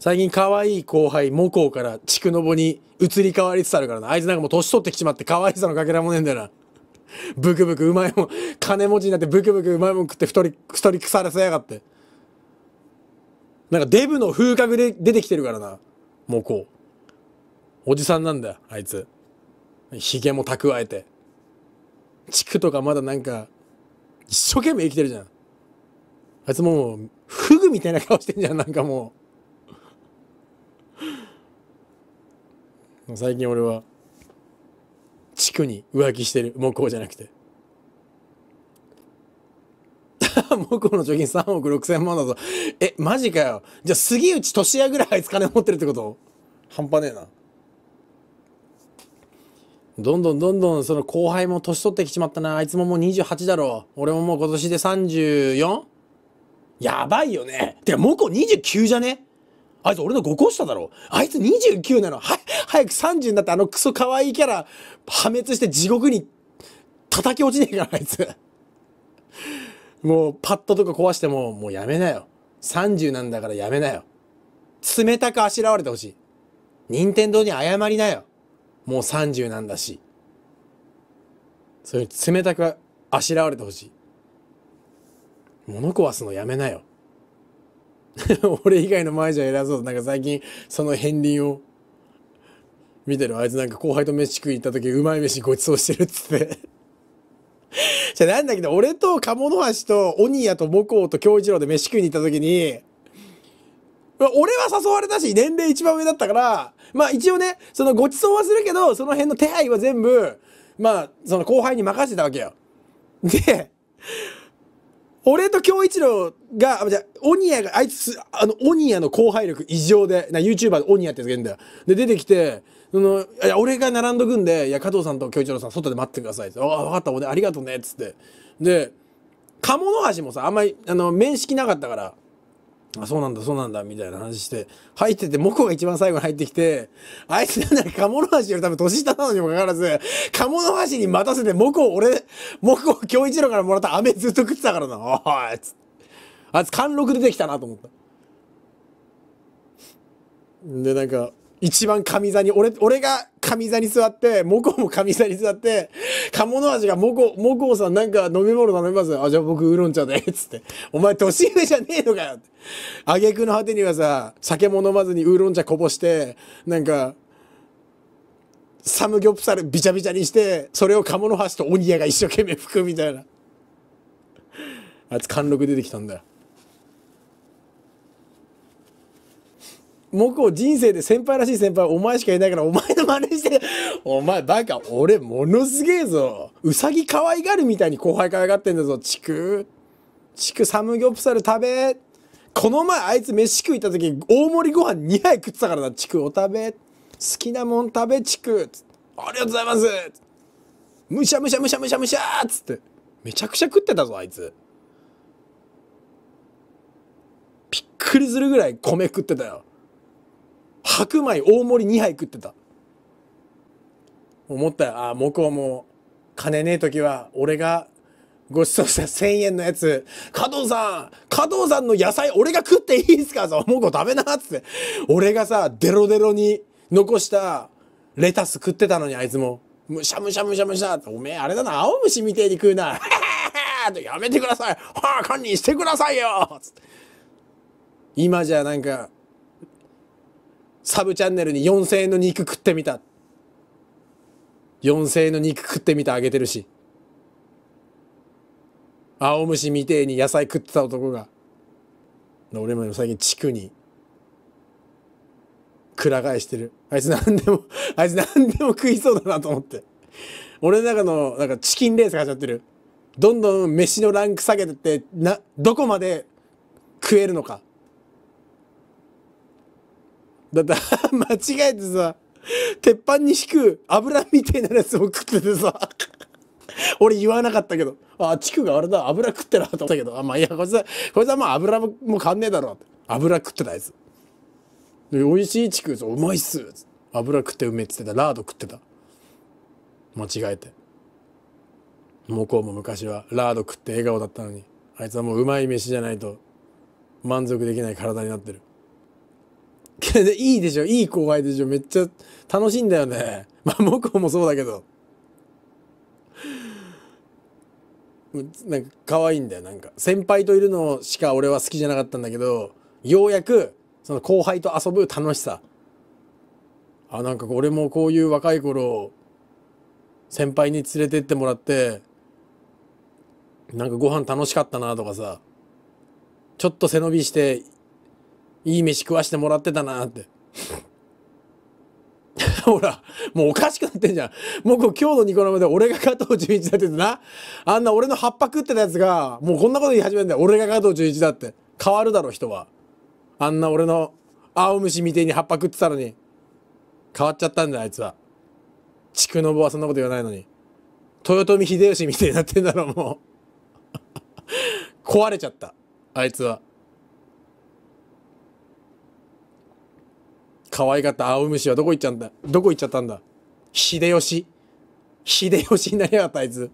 最近可愛い後輩、母校から畜のぼに移り変わりつつあるからな。あいつなんかもう年取ってきちまって可愛さのかけらもねえんだよな。ブクブクうまいもん、金持ちになってブクブクうまいもん食って太り、太り腐らせやがって。なんかデブの風格で出てきてるからな。もうこう。おじさんなんだよ、あいつ。髭も蓄えて。地区とかまだなんか、一生懸命生きてるじゃん。あいつもう、フグみたいな顔してんじゃん、なんかもう。最近俺は地区に浮気してる木工じゃなくて 木工の貯金3億6千万だぞえマジかよじゃあ杉内俊也ぐらいあいつ金持ってるってこと半端ねえなどんどんどんどんその後輩も年取ってきちまったなあいつももう28だろ俺ももう今年で 34? やばいよねてか木工29じゃねあいつ俺の5個下だろあいつ29なのは早く30になってあのクソ可愛いキャラ破滅して地獄に叩き落ちねえからあいつ。もうパッドとか壊してももうやめなよ。30なんだからやめなよ。冷たくあしらわれてほしい。任天堂に謝りなよ。もう30なんだし。そういう冷たくあしらわれてほしい。物壊すのやめなよ。俺以外の前じゃ偉そうなんか最近その片鱗を見てるあいつなんか後輩と飯食い行った時うまい飯ごちそうしてるっつって じゃあなんだけど俺と鴨の橋と鬼屋と母校と京一郎で飯食いに行った時に俺は誘われたし年齢一番上だったからまあ一応ねそのごちそうはするけどその辺の手配は全部まあその後輩に任せてたわけよで俺と京一郎が、あ、じゃオニアが、あいつ、あの、オニアの後輩力異常で、な、YouTuber でオニアってやつがいるんだよ。で、出てきて、その、いや、俺が並んどくんで、いや、加藤さんと京一郎さん、外で待ってくださいあわかった、俺、ありがとうね、っつって。で、鴨の橋もさ、あんまり、あの、面識なかったから、あそうなんだそうなんだみたいな話して入っててモコが一番最後に入ってきてあいつなんなモノハシより多分年下なのにもかかわらず鴨の橋に待たせてモコを俺モコ京一郎からもらった飴ずっと食ってたからなおいつあいつ貫禄出てきたなと思ったでなんか一番上座に俺俺が上座に座ってモコも上座に座って鴨の味が、もこ、もこさんなんか飲み物頼みますあ、じゃあ僕ウーロン茶で、つって。お前年上じゃねえのかよあげくの果てにはさ、酒も飲まずにウーロン茶こぼして、なんか、サムギョプサルびちゃびちゃにして、それを鴨の橋と鬼屋が一生懸命拭くみたいな。あいつ貫禄出てきたんだよ。僕を人生で先輩らしい先輩お前しかいないからお前の真似して、お前バカ、俺ものすげえぞ。うさぎ可愛がるみたいに後輩可愛がってんだぞ、チク。チクサムギョプサル食べ。この前あいつ飯食いた時大盛りご飯2杯食ってたからな、チクお食べ。好きなもん食べ、チク。ありがとうございます。むしゃむしゃむしゃむしゃむしゃつって。めちゃくちゃ食ってたぞ、あいつ。びっくりするぐらい米食ってたよ。白米大盛り2杯食ってた。思ったよ。ああ、向こうも金ねえ時は俺がごちそうした1000円のやつ、加藤さん、加藤さんの野菜俺が食っていいですかさ、もうこ食べなっつって。俺がさ、デロデロに残したレタス食ってたのにあいつも、むしゃむしゃむしゃむしゃって、おめえあれだな、青虫みてえに食うな。やめてください。はあ、管理してくださいよつって。今じゃなんか、サブチャンネルに4000円の肉食ってみた。4000円の肉食ってみたあげてるし。青虫みてえに野菜食ってた男が。俺も最近地区に、くら替えしてる。あいつ何でもあいつ何でも食いそうだなと思って。俺の中の、なんかチキンレースっちゃってる。どんどん飯のランク下げてって、な、どこまで食えるのか。だって 間違えてさ鉄板に敷く油みたいなやつを食っててさ 俺言わなかったけどあチクがあれだ油食ってなと思ったけどあまあいやこいつはこいつはまあ油も買んねえだろって油食ってたやつで美味しいチクうまいっす油食ってうめっつってたラード食ってた間違えて向こうも昔はラード食って笑顔だったのにあいつはもううまい飯じゃないと満足できない体になってるいいでしょいい後輩でしょめっちゃ楽しいんだよね。まあ、僕もそうだけど。なんか可愛いんだよ。なんか、先輩といるのしか俺は好きじゃなかったんだけど、ようやく、その後輩と遊ぶ楽しさ。あ、なんか俺もこういう若い頃、先輩に連れてってもらって、なんかご飯楽しかったなとかさ、ちょっと背伸びしていい飯食わしてもらってたなって。ほら、もうおかしくなってんじゃん。もう今日のニコ生で俺が加藤純一だってな。あんな俺の葉っぱ食ってたやつが、もうこんなこと言い始めるんだよ。俺が加藤純一だって。変わるだろ、人は。あんな俺の青虫みてえに葉っぱ食ってたのに。変わっちゃったんだ、よ、あいつは。畜の坊はそんなこと言わないのに。豊臣秀吉みてえになってんだろ、もう。壊れちゃった。あいつは。可愛かった青虫はどこ行っちゃったどこ行っちゃったんだ秀吉。秀吉になりやがったあいつ。